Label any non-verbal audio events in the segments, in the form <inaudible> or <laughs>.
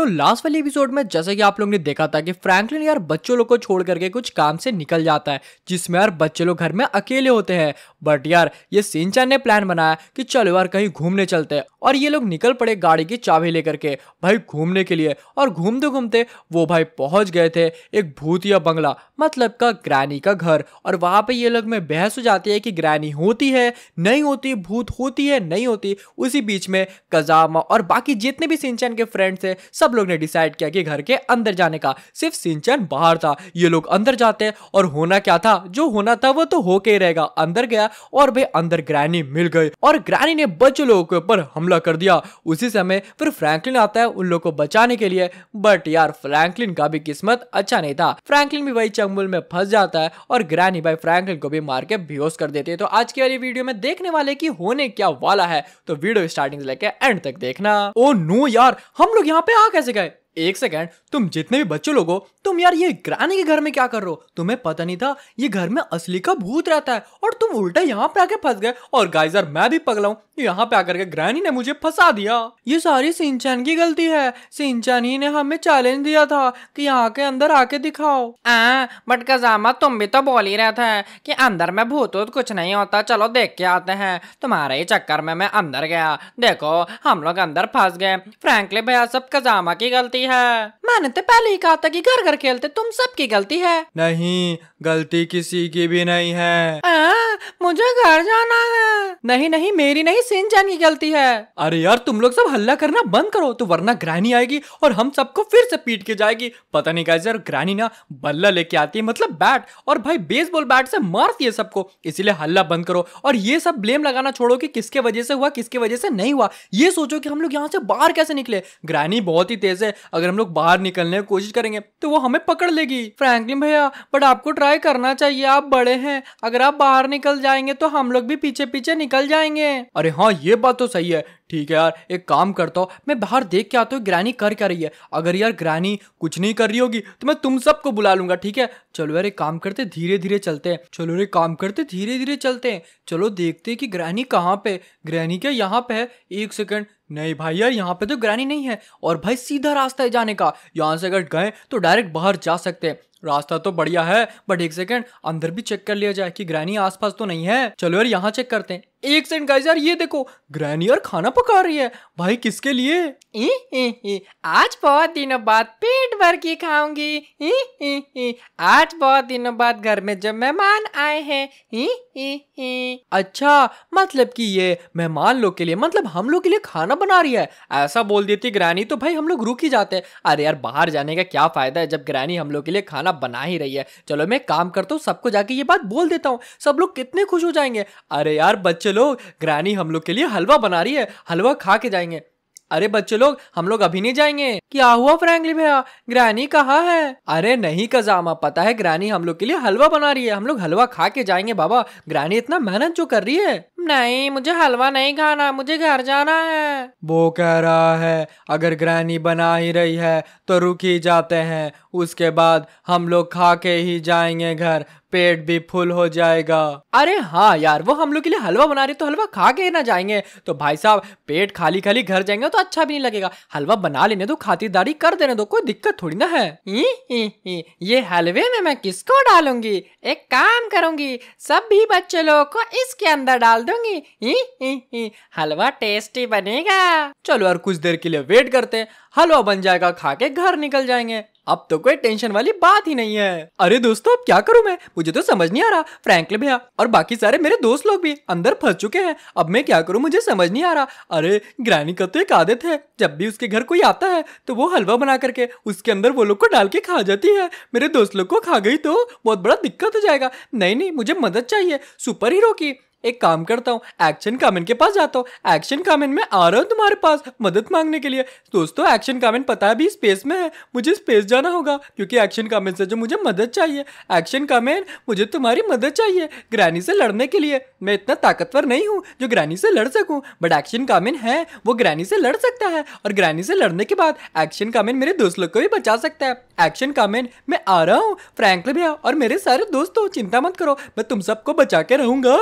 तो लास्ट वाले एपिसोड में जैसे कि आप लोग ने देखा था कि फ्रैंकलिन यार बच्चों लोग को छोड़ करके कुछ काम से निकल जाता है जिसमें यार बच्चे लोग घर में अकेले होते हैं बट यार ये सिंचन ने प्लान बनाया कि चलो यार कहीं घूमने चलते हैं और ये लोग निकल पड़े गाड़ी की चाबी लेकर के भाई घूमने के लिए और घूमते घूमते वो भाई पहुंच गए थे एक भूतिया बंगला मतलब का ग्रैनी का घर और वहां पे ये लोग में बहस हो जाती है कि ग्रैनी होती है नहीं होती भूत होती है नहीं होती उसी बीच में कजामा और बाकी जितने भी सिंचन के फ्रेंड्स है सब सब लोग ने डिसाइड किया कि घर के अंदर जाने का सिर्फ सिंचन बाहर था ये लोग अंदर जाते हैं और होना क्या था जो होना था वो तो होके ही रहेगा अंदर गया और भाई अंदर ग्रैनी मिल गई और ग्रैनी ने बच्चे लोगों के ऊपर हमला कर दिया उसी समय फिर फ्रैंकलिन आता है उन लोग को बचाने के लिए बट यार फ्रैंकलिन का भी किस्मत अच्छा नहीं था फ्रैंकलिन भी वही चंगुल में फंस जाता है और ग्रैनी भाई फ्रैंकलिन को भी मार के बेहोश कर देती है तो आज की वाली वीडियो में देखने वाले की होने क्या वाला है तो वीडियो स्टार्टिंग से लेकर एंड तक देखना ओ नो यार हम लोग यहाँ पे आ गए कैसे गए एक सेकेंड तुम जितने भी बच्चे लोग हो तुम यार ये ग्रानी के घर में क्या कर रहे हो तुम्हें पता नहीं था ये घर में असली का भूत रहता है और तुम उल्टा यहाँ पे आके फंस गए और गाइजर मैं भी पगला हूँ यहाँ पे आकर के ग्रैनी ने मुझे फंसा दिया ये सारी सिंचन की गलती है सिंचन ही ने हमें चैलेंज दिया था कि यहाँ के अंदर आके दिखाओ आ, बट कजामा तुम भी तो बोल ही रहे थे कि अंदर में भूत कुछ नहीं होता चलो देख के आते हैं तुम्हारे ही चक्कर में मैं अंदर गया देखो हम लोग अंदर फंस गए फ्रेंकली भैया सब कजामा की गलती है मैंने तो पहले ही कहा था कि घर घर खेलते तुम सबकी गलती है नहीं गलती किसी की भी नहीं है आ, मुझे घर जाना है नहीं नहीं मेरी नहीं जान की गलती है अरे यार तुम लोग सब हल्ला करना बंद करो तो वरना ग्रैनी आएगी और हम सबको फिर से पीट के जाएगी पता नहीं कैसे यार ना बल्ला लेके आती है मतलब बैट और भाई बेसबॉल बैट से मारती है सबको इसीलिए हल्ला बंद करो और ये सब ब्लेम लगाना छोड़ो कि किसके वजह से हुआ किसके वजह से नहीं हुआ ये सोचो कि हम लोग यहाँ से बाहर कैसे निकले ग्रहणी बहुत ही तेज है अगर हम लोग बाहर निकलने की कोशिश करेंगे तो वो हमें पकड़ लेगी फ्रैंकलिन भैया बट आपको ट्राई करना चाहिए आप बड़े हैं अगर आप बाहर निकल जाएंगे तो हम लोग भी पीछे पीछे निकल निकल जाएंगे अरे हाँ ये बात तो सही है ठीक है यार एक काम करता हूँ मैं बाहर देख के आता हूँ ग्रैनी कर क्या रही है अगर यार ग्रैनी कुछ नहीं कर रही होगी तो मैं तुम सबको बुला लूंगा ठीक है चलो यार एक काम करते धीरे धीरे चलते हैं चलो यार काम करते धीरे धीरे चलते हैं चलो देखते हैं कि ग्रैनी कहाँ पे ग्रैनी क्या यहाँ पे है एक सेकंड नहीं भाई यार यहाँ पे तो ग्रैनी नहीं है और भाई सीधा रास्ता है जाने का यहाँ से अगर गए तो डायरेक्ट बाहर जा सकते हैं रास्ता तो बढ़िया है बट एक सेकंड अंदर भी चेक कर लिया जाए कि ग्रैनी आसपास तो नहीं है चलो यार यहाँ चेक करते हैं एक सेकंड गाइस यार ये देखो ग्रैनी यार खाना पका रही है भाई किसके लिए ए, ए, ए, आज बहुत दिनों बाद पेट भर के खाऊंगी ए, ए, ए, आज बहुत दिनों बाद घर में जब मेहमान आए हैं ए, ए, ए। अच्छा मतलब कि ये मेहमान लोग के लिए मतलब हम लोग के लिए खाना बना रही है ऐसा बोल देती ग्रैनी तो भाई हम लोग रुक ही जाते हैं अरे यार बाहर जाने का क्या फायदा है जब ग्रैनी हम लोग के लिए खाना बना ही रही है चलो मैं काम करता हूँ सबको जाके ये बात बोल देता हूँ सब लोग कितने खुश हो जाएंगे अरे यार बच्चे बच्चे लोग ग्रैनी हम लोग के लिए हलवा बना रही है हलवा खा के जाएंगे अरे बच्चे लोग हम लोग अभी नहीं जाएंगे क्या हुआ फ्रैंकली भैया ग्रैनी कहा है अरे नहीं कजामा पता है ग्रैनी हम लोग के लिए हलवा बना रही है हम लोग हलवा खा के जाएंगे बाबा ग्रैनी इतना मेहनत जो कर रही है नहीं मुझे हलवा नहीं खाना मुझे घर जाना है वो कह रहा है अगर ग्रहणी बना ही रही है तो रुक ही जाते हैं उसके बाद हम लोग खा के ही जाएंगे घर पेट भी फुल हो जाएगा अरे हाँ यार वो हम लोग के लिए हलवा बना रही तो हलवा खा के ना जाएंगे तो भाई साहब पेट खाली खाली घर जाएंगे तो अच्छा भी नहीं लगेगा हलवा बना लेने दो खातिरदारी कर देने दो कोई दिक्कत थोड़ी ना है ही ही ही, ये हलवे में मैं किसको डालूंगी एक काम करूंगी सभी बच्चे लोगों को इसके अंदर डाल दूंगी ही ही ही हलवा टेस्टी बनेगा चलो यार कुछ देर के लिए वेट करते हैं हलवा बन जाएगा खा के घर निकल जाएंगे अब तो कोई टेंशन वाली बात ही नहीं है अरे दोस्तों अब क्या करूं मैं मुझे तो समझ नहीं आ रहा फ्रैंकल भैया और बाकी सारे मेरे दोस्त लोग भी अंदर फंस चुके हैं अब मैं क्या करूं मुझे समझ नहीं आ रहा अरे ग्रैनी का तो एक आदत है जब भी उसके घर कोई आता है तो वो हलवा बना करके उसके अंदर वो लोग को डाल के खा जाती है मेरे दोस्त लोग को खा गई तो बहुत बड़ा दिक्कत हो जाएगा नहीं नहीं मुझे मदद चाहिए सुपर हीरो की एक काम करता हूँ एक्शन कामिन के पास जाता हूँ एक्शन कामिन में आ रहा हूँ तुम्हारे पास मदद मांगने के लिए दोस्तों एक्शन कामिन पता है अभी स्पेस में है मुझे स्पेस जाना होगा क्योंकि एक्शन कामिन से जो मुझे मदद चाहिए एक्शन कामिन मुझे तुम्हारी मदद चाहिए ग्रैनी से लड़ने के लिए मैं इतना ताकतवर नहीं हूँ जो ग्रैनी से लड़ सकूँ बट एक्शन कामिन है वो ग्रैनी से लड़ सकता है और ग्रैनी से लड़ने के बाद एक्शन कामिन मेरे दोस्त लोग को भी बचा सकता है एक्शन कामिन मैं आ रहा हूँ फ्रैंकल भैया और मेरे सारे दोस्तों चिंता मत करो मैं तुम सबको बचा के रहूंगा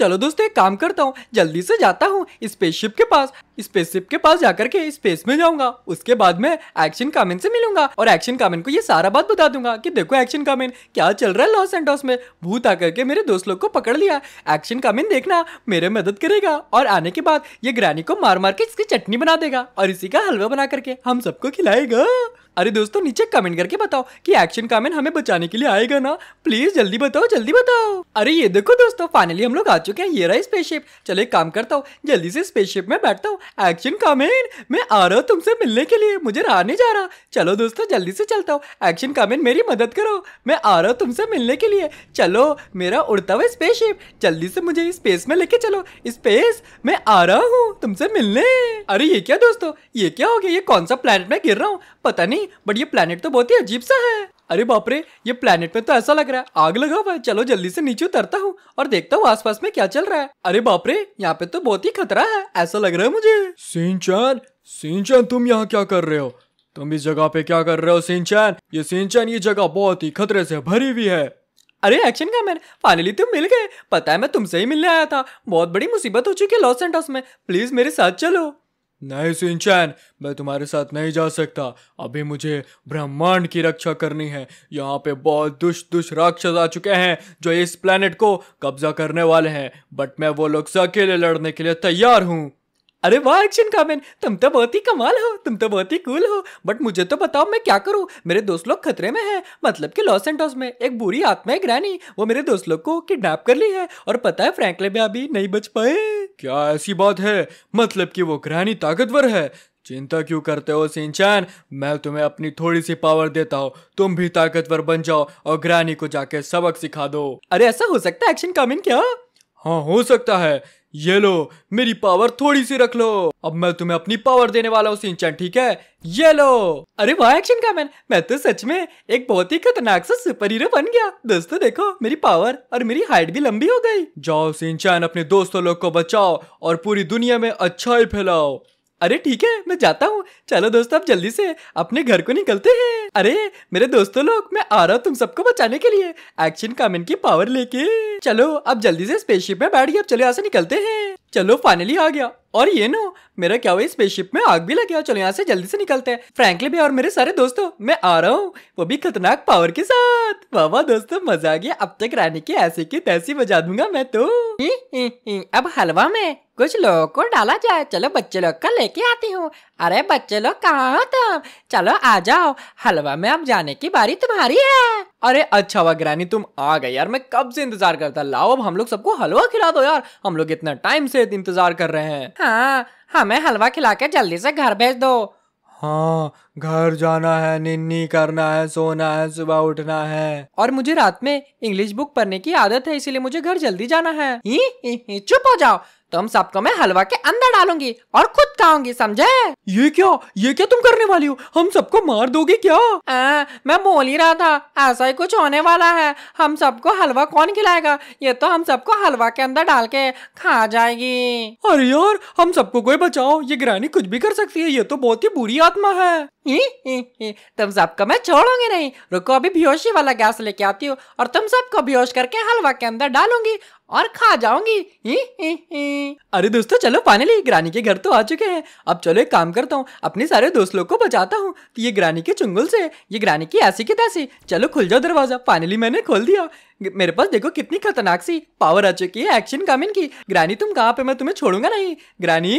चलो दोस्तों एक काम करता हूँ जल्दी से जाता हूँ स्पेसशिप के पास स्पेसशिप के पास जाकर के स्पेस में जाऊंगा उसके बाद में एक्शन कामेन से मिलूंगा और एक्शन कामेन को ये सारा बात बता दूंगा कि देखो एक्शन कामेन क्या चल रहा है लॉस एंडोस में भूत आकर के मेरे दोस्त लोग को पकड़ लिया एक्शन कामेन देखना मेरे मदद करेगा और आने के बाद ये ग्रैनी को मार मार के इसकी चटनी बना देगा और इसी का हलवा बना करके हम सबको खिलाएगा अरे दोस्तों नीचे कमेंट करके बताओ कि एक्शन कामेन हमें बचाने के लिए आएगा ना प्लीज जल्दी बताओ जल्दी बताओ अरे ये देखो दोस्तों फाइनली हम लोग आ चुके हैं ये रहा स्पेसशिप चलो एक काम करता हूँ जल्दी से स्पेसशिप में बैठता हूँ एक्शन कामेन मैं आ रहा हूँ तुमसे मिलने के लिए मुझे रहा नहीं जा रहा चलो दोस्तों जल्दी से चलता हूँ एक्शन कामेन मेरी मदद करो मैं आ रहा हूँ तुमसे मिलने के लिए चलो मेरा उड़ता हुआ स्पेसशिप जल्दी से मुझे स्पेस में लेके चलो स्पेस मैं आ रहा हूँ तुमसे मिलने अरे ये क्या दोस्तों ये क्या हो गया ये कौन सा प्लान में गिर रहा हूँ पता नहीं बट ये प्लेनेट तो बहुत ही अजीब सा है अरे बाप रे ये प्लेनेट पे तो ऐसा लग रहा है आग लगा हुआ है चलो जल्दी से नीचे उतरता हूँ और देखता हूँ आसपास में क्या चल रहा है अरे बाप रे यहाँ पे तो बहुत ही खतरा है ऐसा लग रहा है मुझे सिंचन सिंचन तुम यहाँ क्या कर रहे हो तुम इस जगह पे क्या कर रहे हो सिंचन ये सिंचन ये जगह बहुत ही खतरे से भरी हुई है अरे एक्शन का मैन फाइनली तुम मिल गए पता है मैं तुमसे ही मिलने आया था बहुत बड़ी मुसीबत हो चुकी है लॉस एंडस में प्लीज मेरे साथ चलो नहीं सिंचैन मैं तुम्हारे साथ नहीं जा सकता अभी मुझे ब्रह्मांड की रक्षा करनी है यहाँ पे बहुत दुष्ट दुष्ट राक्षस आ चुके हैं जो इस प्लेनेट को कब्जा करने वाले हैं बट मैं वो लोग से अकेले लड़ने के लिए तैयार हूँ अरे वाह एक्शन कामेन तुम तो बहुत ही कमाल हो तुम तो बहुत ही कूल हो बट मुझे तो बताओ मैं क्या करूँ मेरे दोस्त लोग खतरे में हैं मतलब कि लॉस एंटोस में एक बुरी आत्मा है ग्रैनी वो मेरे दोस्त लोग को किडनैप कर ली है और पता है फ्रैंकले में अभी नहीं बच पाए क्या ऐसी बात है मतलब कि वो ग्रहणी ताकतवर है चिंता क्यों करते हो सिंचैन मैं तुम्हें अपनी थोड़ी सी पावर देता हूँ तुम भी ताकतवर बन जाओ और ग्रहणी को जाके सबक सिखा दो अरे ऐसा हो सकता है एक्शन कामिन क्या हाँ हो सकता है ये लो मेरी पावर थोड़ी सी रख लो अब मैं तुम्हें अपनी पावर देने वाला हूँ सिंचन ठीक है ये लो अरे वाह एक्शन का मैन मैं तो सच में एक बहुत ही खतरनाक सा सुपर हीरो बन गया दोस्तों देखो मेरी पावर और मेरी हाइट भी लंबी हो गई जाओ सिंचन अपने दोस्तों लोग को बचाओ और पूरी दुनिया में अच्छा फैलाओ अरे ठीक है मैं जाता हूँ चलो दोस्तों आप जल्दी से अपने घर को निकलते हैं अरे मेरे दोस्तों लोग मैं आ रहा हूँ तुम सबको बचाने के लिए एक्शन कामिन की पावर लेके चलो अब जल्दी से स्पेसशिप में बैठ गए अब चलो यहाँ से निकलते हैं चलो फाइनली आ गया और ये ना मेरा क्या हुआ स्पेसशिप में आग भी लग गया चलो यहाँ से जल्दी से निकलते हैं फ्रैंकली भी और मेरे सारे दोस्तों मैं आ रहा हूँ वो भी खतरनाक पावर के साथ वाह दोस्तों मजा आ गया अब तक रानी की ऐसे की तैसी बजा दूंगा मैं तो ही, ही, ही, अब हलवा में कुछ लोगों को डाला जाए चलो बच्चे लोग का लेके आती हूँ अरे बच्चे लोग कहाँ हो तुम चलो आ जाओ हलवा में अब जाने की बारी तुम्हारी है अरे अच्छा हुआ ग्रानी तुम आ गए यार मैं कब से इंतजार करता लाओ अब हम लोग सबको हलवा खिला दो यार हम लोग इतना टाइम से इंतजार कर रहे हैं हाँ हमें हलवा खिलाकर जल्दी से घर भेज दो हाँ घर जाना है निन्नी करना है सोना है सुबह उठना है और मुझे रात में इंग्लिश बुक पढ़ने की आदत है इसीलिए मुझे घर जल्दी जाना है ही, ही, ही, चुप हो जाओ तुम सबको मैं हलवा के अंदर डालूंगी और खुद खाऊंगी समझे ये क्या ये क्या तुम करने वाली हो हम सबको मार दोगे क्या आ, मैं बोल ही रहा था ऐसा ही कुछ होने वाला है हम सबको हलवा कौन खिलाएगा ये तो हम सबको हलवा के अंदर डाल के खा जाएगी अरे यार हम सबको कोई बचाओ ये ग्रानी कुछ भी कर सकती है ये तो बहुत ही बुरी आत्मा है <laughs> तुम सबको मैं छोड़ूंगी नहीं रुको अभी बेहोशी वाला गैस लेके आती हूँ और तुम सबको बेहोश करके हलवा के अंदर डालूंगी और खा जाऊंगी <laughs> अरे दोस्तों चलो फाइनली ग्रानी के घर तो आ चुके हैं अब चलो एक काम करता हूँ अपने सारे दोस्त लोग को बचाता हूँ तो ये ग्रानी के चुंगल से ये ग्रानी की ऐसी की तैसी चलो खुल जाओ दरवाजा फाइनली मैंने खोल दिया मेरे पास देखो कितनी खतरनाक सी पावर आ चुकी है एक्शन कमिंग की ग्रानी तुम कहाँ पे मैं तुम्हें छोड़ूंगा नहीं ग्रानी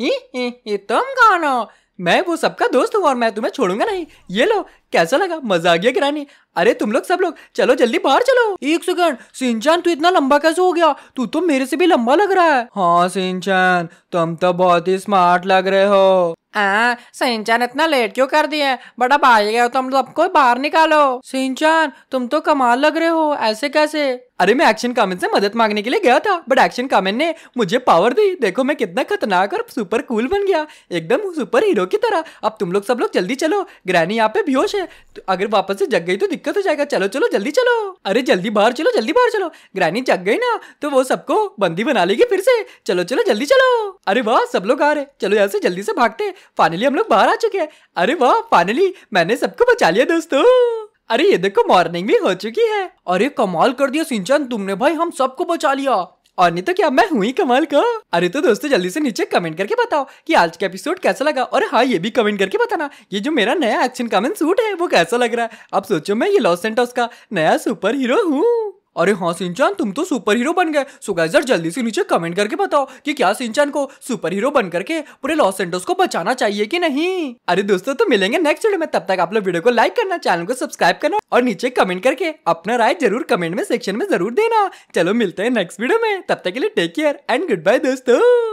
<laughs> तुम कौन हो मैं वो सबका दोस्त हूँ और मैं तुम्हें छोड़ूंगा नहीं ये लो कैसा लगा मजा आ गया किरानी अरे तुम लोग सब लोग चलो जल्दी बाहर चलो एक सेकंड सिंचान तू इतना लंबा कैसे हो गया तू तो मेरे से भी लंबा लग रहा है हाँ सिंचान तुम तो बहुत ही स्मार्ट लग रहे हो आ, सिंचान इतना लेट क्यों कर दिया बड़ा भाई गया तुम सबको बाहर निकालो सिंचान तुम तो कमाल लग रहे हो ऐसे कैसे अरे मैं एक्शन कामेन से मदद मांगने के लिए गया था बट एक्शन कामेन ने मुझे पावर दी देखो मैं कितना खतरनाक और सुपर कूल बन गया एकदम सुपर हीरो की तरह अब तुम लोग सब लोग जल्दी चलो ग्रैनी यहाँ पे बेहोश है तो अगर वापस से जग गई तो दिक्कत हो जाएगा चलो चलो जल्दी चलो अरे जल्दी बाहर चलो जल्दी बाहर चलो ग्रैनी जग गई ना तो वो सबको बंदी बना लेगी फिर से चलो चलो जल्दी चलो अरे वाह सब लोग आ रहे चलो यहाँ से जल्दी से भागते फाइनली हम लोग बाहर आ चुके हैं अरे वाह फाइनली मैंने सबको बचा लिया दोस्तों अरे ये देखो मॉर्निंग भी हो चुकी है अरे कमाल कर दिया सिंचन तुमने भाई हम सबको बचा लिया और नहीं तो क्या मैं हुई कमाल का अरे तो दोस्तों जल्दी से नीचे कमेंट करके बताओ कि आज का एपिसोड कैसा लगा और हाँ ये भी कमेंट करके बताना ये जो मेरा नया एक्शन कमेंट सूट है वो कैसा लग रहा है अब सोचो मैं ये लॉस सेंटोस का नया सुपर हीरो हूँ अरे हाँ सिंचान तुम तो सुपर हीरो बन गए सो गाइस यार जल्दी से नीचे कमेंट करके बताओ कि क्या सिंचान को सुपर हीरो बन करके पूरे लॉस एंडोस को बचाना चाहिए कि नहीं अरे दोस्तों तो मिलेंगे नेक्स्ट वीडियो में तब तक आप लोग वीडियो को लाइक करना चैनल को सब्सक्राइब करना और नीचे कमेंट करके अपना राय जरूर कमेंट में सेक्शन में जरूर देना चलो मिलते हैं नेक्स्ट वीडियो में तब तक के लिए take care and good bye दोस्तों